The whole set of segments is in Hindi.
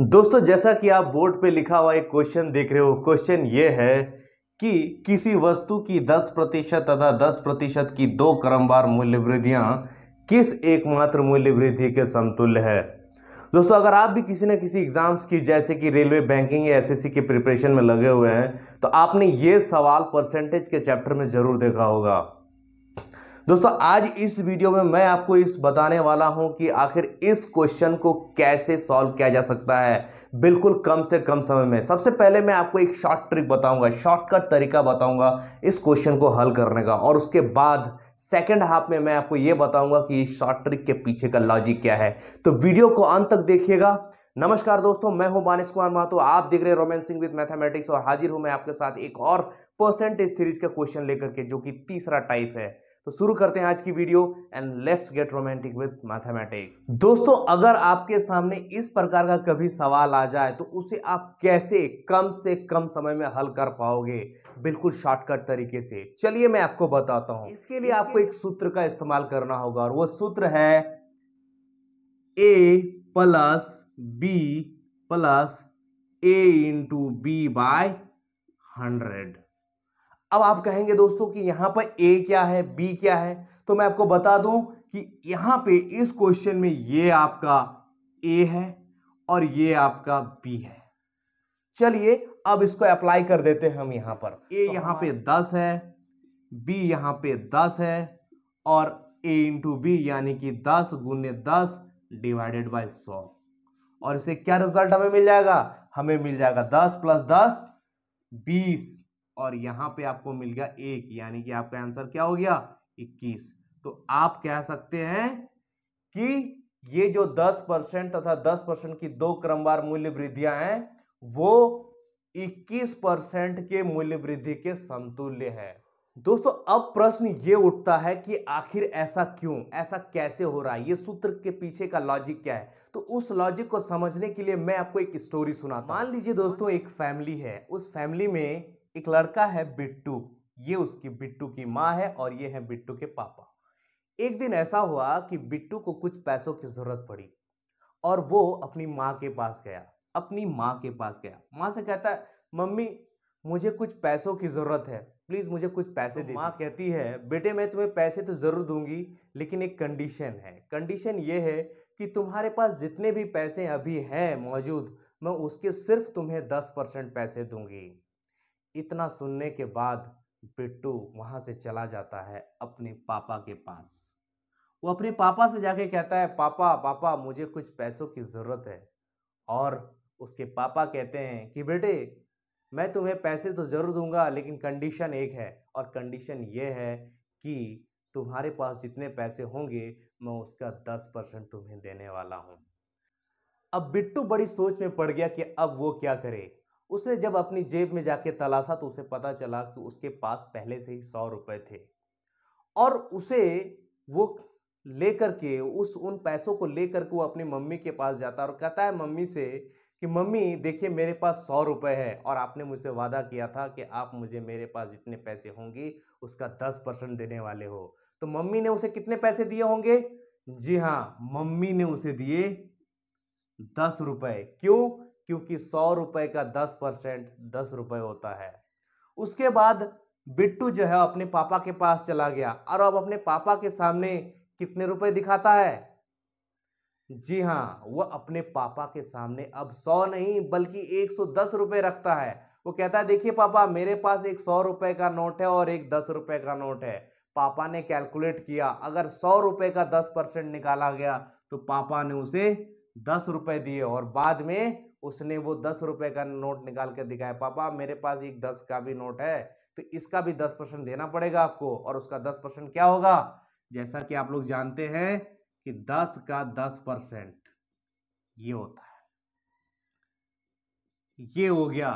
दोस्तों जैसा कि आप बोर्ड पे लिखा हुआ एक क्वेश्चन देख रहे हो क्वेश्चन ये है कि किसी वस्तु की 10 प्रतिशत तथा 10 प्रतिशत की दो क्रमवार मूल्य वृद्धियां किस एकमात्र मूल्य वृद्धि के समतुल्य है दोस्तों अगर आप भी किसी न किसी एग्जाम्स की जैसे कि रेलवे बैंकिंग या एसएससी के प्रिपरेशन में लगे हुए हैं तो आपने ये सवाल परसेंटेज के चैप्टर में जरूर देखा होगा दोस्तों आज इस वीडियो में मैं आपको इस बताने वाला हूं कि आखिर इस क्वेश्चन को कैसे सॉल्व किया जा सकता है बिल्कुल कम से कम समय में सबसे पहले मैं आपको एक शॉर्ट ट्रिक बताऊंगा शॉर्टकट तरीका बताऊंगा इस क्वेश्चन को हल करने का और उसके बाद सेकेंड हाफ में मैं आपको ये बताऊंगा कि इस शॉर्ट ट्रिक के पीछे का लॉजिक क्या है तो वीडियो को अंत तक देखिएगा नमस्कार दोस्तों मैं हूं मानिस कुमार महतो आप देख रहे हैं रोमेंसिंग विद मैथमेटिक्स और हाजिर हूं मैं आपके साथ एक और परसेंटेज सीरीज का क्वेश्चन लेकर के जो कि तीसरा टाइप है तो शुरू करते हैं आज की video and let's get romantic with mathematics दोस्तों अगर आपके सामने इस प्रकार का कभी सवाल आ जाए तो उसे आप कैसे कम से कम समय में हल कर पाओगे बिल्कुल शॉर्टकट तरीके से चलिए मैं आपको बताता हूं इसके लिए इसके आपको एक सूत्र का इस्तेमाल करना होगा और वो सूत्र है a plus b plus a into b by hundred अब आप कहेंगे दोस्तों कि यहां पर ए क्या है बी क्या है तो मैं आपको बता दूं कि यहां पे इस क्वेश्चन में ये आपका ए है और ये आपका बी है चलिए अब इसको अप्लाई कर देते हैं हम यहां पर ए तो यहां पे दस है बी यहां पे दस है और ए इंटू बी यानी कि दस गुने दस डिवाइडेड बाय सौ और इसे क्या रिजल्ट हमें मिल जाएगा हमें मिल जाएगा दस प्लस दस बीस और यहाँ पे आपको मिल गया एक यानी कि आपका आंसर क्या हो गया इक्कीस तो आप कह सकते हैं कि ये जो दस परसेंट तथा दस परसेंट की दो क्रमवार मूल्य वृद्धियां हैं वो इक्कीस परसेंट के मूल्य वृद्धि के समतुल्य है दोस्तों अब प्रश्न ये उठता है कि आखिर ऐसा क्यों ऐसा कैसे हो रहा है ये सूत्र के पीछे का लॉजिक क्या है तो उस लॉजिक को समझने के लिए मैं आपको एक स्टोरी सुनाता मान लीजिए दोस्तों एक फैमिली है उस फैमिली में एक लड़का है बिट्टू ये उसकी बिट्टू की माँ है और ये है बिट्टू के पापा एक दिन ऐसा हुआ कि बिट्टू को कुछ पैसों की ज़रूरत पड़ी और वो अपनी माँ के पास गया अपनी माँ के पास गया माँ से कहता है मम्मी मुझे कुछ पैसों की ज़रूरत है प्लीज़ मुझे कुछ पैसे तो दे माँ कहती है बेटे मैं तुम्हें पैसे तो ज़रूर दूंगी लेकिन एक कंडीशन है कंडीशन ये है कि तुम्हारे पास जितने भी पैसे अभी हैं मौजूद मैं उसके सिर्फ तुम्हें दस परसेंट पैसे दूंगी इतना सुनने के बाद बिट्टू वहाँ से चला जाता है अपने पापा के पास वो अपने पापा से जाके कहता है पापा पापा मुझे कुछ पैसों की ज़रूरत है और उसके पापा कहते हैं कि बेटे मैं तुम्हें पैसे तो ज़रूर दूंगा लेकिन कंडीशन एक है और कंडीशन ये है कि तुम्हारे पास जितने पैसे होंगे मैं उसका दस परसेंट तुम्हें देने वाला हूँ अब बिट्टू बड़ी सोच में पड़ गया कि अब वो क्या करे उसने जब अपनी जेब में जाके तलाशा तो उसे पता चला कि उसके पास पहले से ही सौ रुपए थे और उसे वो लेकर के उस उन पैसों को लेकर के वो अपनी मम्मी के पास जाता और कहता है मम्मी से कि मम्मी देखिए मेरे पास सौ रुपए है और आपने मुझसे वादा किया था कि आप मुझे मेरे पास जितने पैसे होंगे उसका दस परसेंट देने वाले हो तो मम्मी ने उसे कितने पैसे दिए होंगे जी हाँ मम्मी ने उसे दिए दस रुपए क्यों क्योंकि सौ रुपए का दस परसेंट दस रुपए होता है उसके बाद बिट्टू जो है अपने पापा के पास चला गया और अब अपने पापा के सामने कितने रुपए दिखाता है जी हाँ वह अपने पापा के सामने अब सौ नहीं बल्कि एक सौ दस रुपए रखता है वो कहता है देखिए पापा मेरे पास एक सौ रुपए का नोट है और एक दस रुपए का नोट है पापा ने कैलकुलेट किया अगर सौ रुपए का दस परसेंट निकाला गया तो पापा ने उसे दस रुपए दिए और बाद में उसने वो दस रुपए का नोट निकाल कर दिखाया पापा मेरे पास एक दस का भी नोट है तो इसका भी दस परसेंट देना पड़ेगा आपको और उसका दस परसेंट क्या होगा जैसा कि आप लोग जानते हैं कि दस का दस परसेंट ये होता है ये हो गया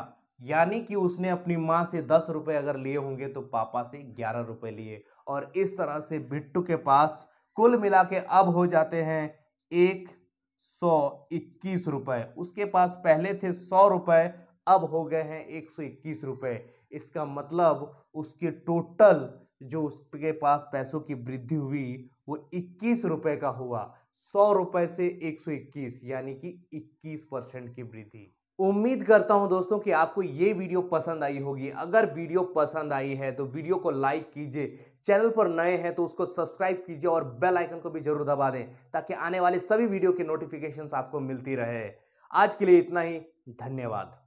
यानी कि उसने अपनी माँ से दस रुपए अगर लिए होंगे तो पापा से ग्यारह रुपए लिए और इस तरह से बिट्टू के पास कुल मिला के अब हो जाते हैं एक सौ इक्कीस रुपए उसके पास पहले थे सौ रुपए अब हो गए हैं एक सौ इक्कीस रुपए इसका मतलब उसके टोटल जो उसके पास पैसों की वृद्धि हुई वो इक्कीस रुपए का हुआ सौ रुपए से एक सौ इक्कीस यानी कि इक्कीस परसेंट की वृद्धि उम्मीद करता हूं दोस्तों कि आपको ये वीडियो पसंद आई होगी अगर वीडियो पसंद आई है तो वीडियो को लाइक कीजिए चैनल पर नए हैं तो उसको सब्सक्राइब कीजिए और बेल आइकन को भी जरूर दबा दें ताकि आने वाले सभी वीडियो की नोटिफिकेशन आपको मिलती रहे आज के लिए इतना ही धन्यवाद